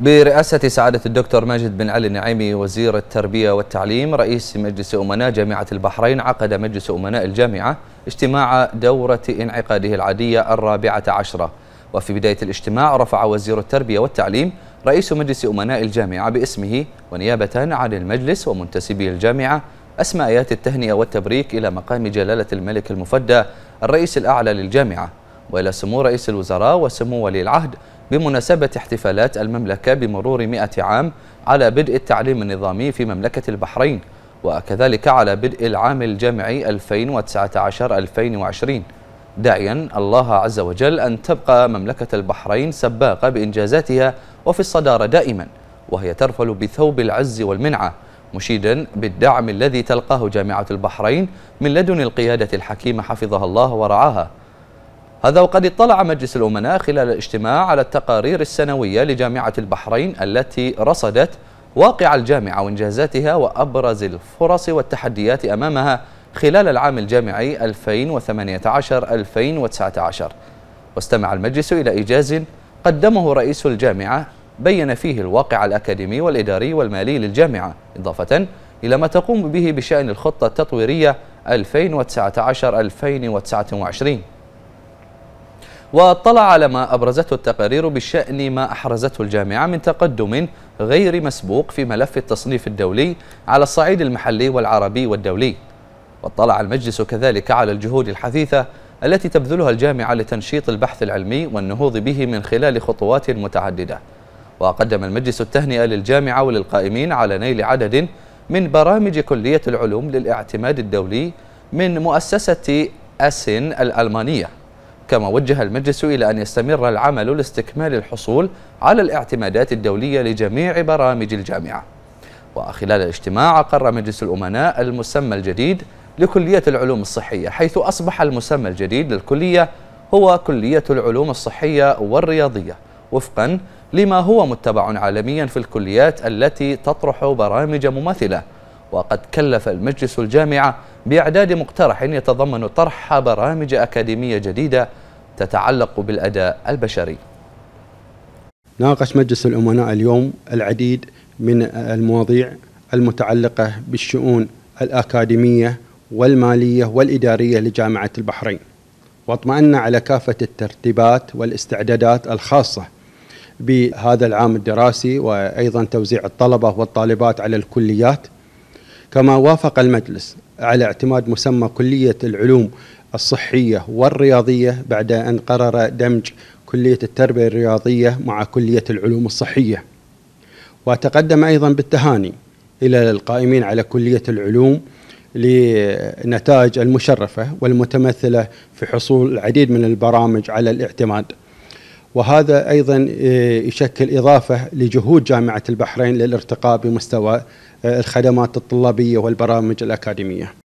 برئاسة سعادة الدكتور ماجد بن علي النعيمي وزير التربية والتعليم رئيس مجلس أمناء جامعة البحرين عقد مجلس أمناء الجامعة اجتماع دورة انعقاده العادية الرابعة عشرة وفي بداية الاجتماع رفع وزير التربية والتعليم رئيس مجلس أمناء الجامعة باسمه ونيابة عن المجلس ومنتسبي الجامعة أسماء آيات التهنئة والتبريك إلى مقام جلالة الملك المفدى الرئيس الأعلى للجامعة وإلى سمو رئيس الوزراء وسمو ولي العهد بمناسبة احتفالات المملكة بمرور 100 عام على بدء التعليم النظامي في مملكة البحرين وكذلك على بدء العام الجامعي 2019-2020 داعيا الله عز وجل أن تبقى مملكة البحرين سباقة بإنجازاتها وفي الصدارة دائما وهي ترفل بثوب العز والمنعة مشيدا بالدعم الذي تلقاه جامعة البحرين من لدن القيادة الحكيمة حفظها الله ورعاها هذا وقد اطلع مجلس الأمناء خلال الاجتماع على التقارير السنوية لجامعة البحرين التي رصدت واقع الجامعة وإنجازاتها وأبرز الفرص والتحديات أمامها خلال العام الجامعي 2018-2019 واستمع المجلس إلى إيجاز قدمه رئيس الجامعة بين فيه الواقع الأكاديمي والإداري والمالي للجامعة إضافة إلى ما تقوم به بشأن الخطة التطويرية 2019-2029 واطلع على ما أبرزته التقارير بشأن ما أحرزته الجامعة من تقدم غير مسبوق في ملف التصنيف الدولي على الصعيد المحلي والعربي والدولي واطلع المجلس كذلك على الجهود الحثيثة التي تبذلها الجامعة لتنشيط البحث العلمي والنهوض به من خلال خطوات متعددة وقدم المجلس التهنئة للجامعة وللقائمين على نيل عدد من برامج كلية العلوم للاعتماد الدولي من مؤسسة أسن الألمانية كما وجه المجلس إلى أن يستمر العمل لاستكمال الحصول على الاعتمادات الدولية لجميع برامج الجامعة وخلال الاجتماع أقر مجلس الأمناء المسمى الجديد لكلية العلوم الصحية حيث أصبح المسمى الجديد للكلية هو كلية العلوم الصحية والرياضية وفقا لما هو متبع عالميا في الكليات التي تطرح برامج مماثلة وقد كلف المجلس الجامعة بإعداد مقترح يتضمن طرح برامج أكاديمية جديدة تتعلق بالأداء البشري ناقش مجلس الأمناء اليوم العديد من المواضيع المتعلقة بالشؤون الأكاديمية والمالية والإدارية لجامعة البحرين واطمأنا على كافة الترتيبات والاستعدادات الخاصة بهذا العام الدراسي وأيضا توزيع الطلبة والطالبات على الكليات كما وافق المجلس على اعتماد مسمى كلية العلوم الصحية والرياضية بعد أن قرر دمج كلية التربية الرياضية مع كلية العلوم الصحية وتقدم أيضا بالتهاني إلى القائمين على كلية العلوم لنتائج المشرفة والمتمثلة في حصول العديد من البرامج على الاعتماد وهذا أيضا آه، يشكل إضافة لجهود جامعة البحرين للارتقاء بمستوى آه، الخدمات الطلابية والبرامج الأكاديمية